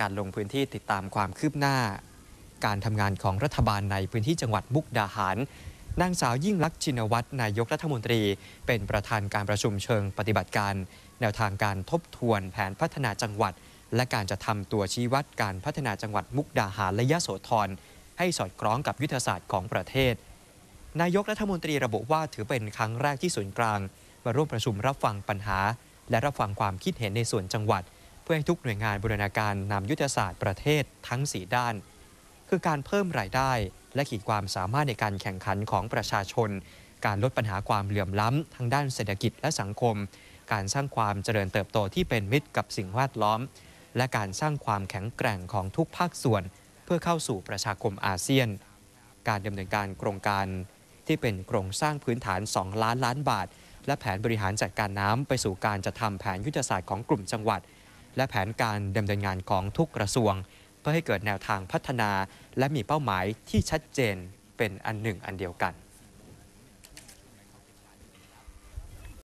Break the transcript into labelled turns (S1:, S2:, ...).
S1: การลงพื้นที่ติดตามความคืบหน้า การทำงานของรัฐบาลในพื้นที่จังหวัดมุกดาหาร นางสาวยิ่งลักษณ์ชินวัตรนายกรัฐมนตรี เป็นประธานการประชุมเชิงปฏิบัติการ แนวทางการทบทวนแผนพัฒนาจังหวัด และการจะทำตัวชี้วัดการพัฒนาจังหวัดมุกดาหารและยะโสธร ให้สอดคล้องกับยุทธศาสตร์ของประเทศ นายกรัฐมนตรีระบุว่าถือเป็นครั้งแรกที่ศูนย์กลางมาร่วมประชุมรับฟังปัญหา และรับฟังความคิดเห็นในส่วนจังหวัดพื่อให้ทุกหน่วยงานบูรณาการนำยุทธศาสตร์ประเทศทั้ง 4 ด้าน คือการเพิ่มรายได้และขีดความสามารถในการแข่งขันของประชาชน การลดปัญหาความเหลื่อมล้ำทางด้านเศรษฐกิจและสังคม การสร้างความเจริญเติบโตที่เป็นมิตรกับสิ่งแวดล้อม และการสร้างความแข็งแกร่งของทุกภาคส่วน เพื่อเข้าสู่ประชาคมอาเซียน การดำเนินการโครงการที่เป็นโครงสร้างพื้นฐาน2ล้านล้านบาท และแผนบริหารจัดการน้ำไปสู่การจะทำแผนยุทธศาสตร์ของกลุ่มจังหวัดและแผนการดำเนินงานของทุกกระทรวง เพื่อให้เกิดแนวทางพัฒนา และมีเป้าหมายที่ชัดเจนเป็นอันหนึ่งอันเดียวกัน